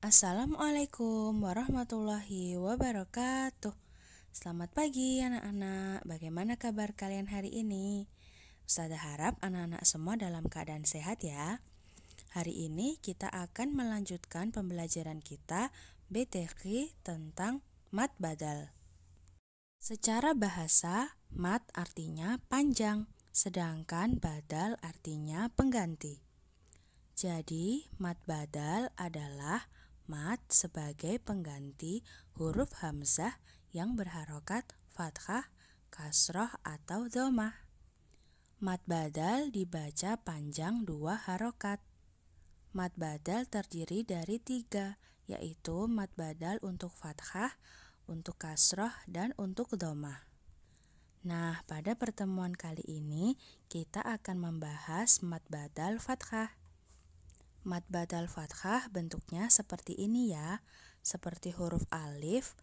Assalamualaikum warahmatullahi wabarakatuh. Selamat pagi anak-anak. Bagaimana kabar kalian hari ini? Ustazah harap anak-anak semua dalam keadaan sehat ya. Hari ini kita akan melanjutkan pembelajaran kita BTK tentang mat badal. Secara bahasa, mat artinya panjang, sedangkan badal artinya pengganti. Jadi, mat badal adalah mat sebagai pengganti huruf hamzah yang berharokat fathah, kasroh, atau domah. Mat badal dibaca panjang dua harokat. Mat badal terdiri dari tiga, yaitu mat badal untuk fathah, untuk kasroh, dan untuk domah. Nah, pada pertemuan kali ini kita akan membahas mat badal fathah. Mat badal fathah bentuknya seperti ini ya, seperti huruf alif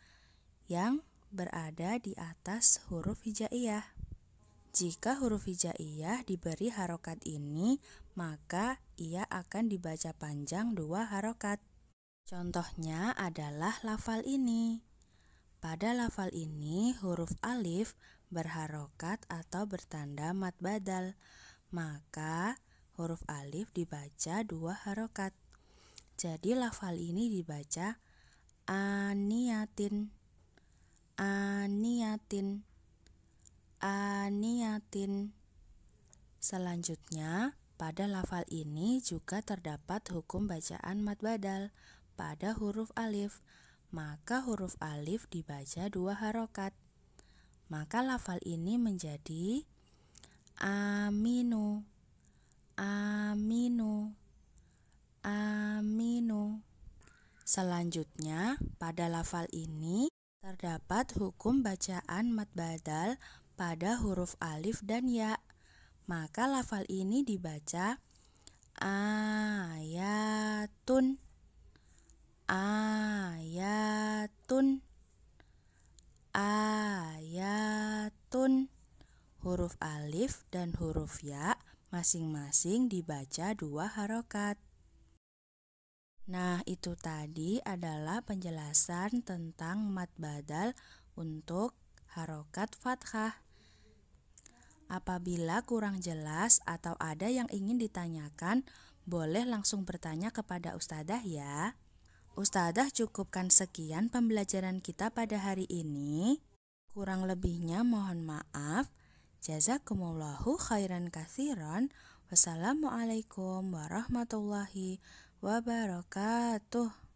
yang berada di atas huruf hijaiyah. Jika huruf hijaiyah diberi harokat ini, maka ia akan dibaca panjang dua harokat. Contohnya adalah lafal ini. Pada lafal ini, huruf alif berharokat atau bertanda mat badal, maka huruf alif dibaca dua harokat. Jadi lafal ini dibaca aniatin, aniatin, aniatin. Selanjutnya, pada lafal ini juga terdapat hukum bacaan mat badal pada huruf alif, maka huruf alif dibaca dua harokat. Maka lafal ini menjadi aminu aminu aminu Selanjutnya, pada lafal ini terdapat hukum bacaan mat badal pada huruf alif dan ya. Maka lafal ini dibaca ayatun ayatun ayatun huruf alif dan huruf ya masing-masing dibaca dua harokat. Nah, itu tadi adalah penjelasan tentang mat badal untuk harokat fathah. Apabila kurang jelas atau ada yang ingin ditanyakan, boleh langsung bertanya kepada ustadzah ya. Ustadzah cukupkan sekian pembelajaran kita pada hari ini. Kurang lebihnya mohon maaf. Jazakumullahu khairan kathiran. Wassalamualaikum warahmatullahi wabarakatuh.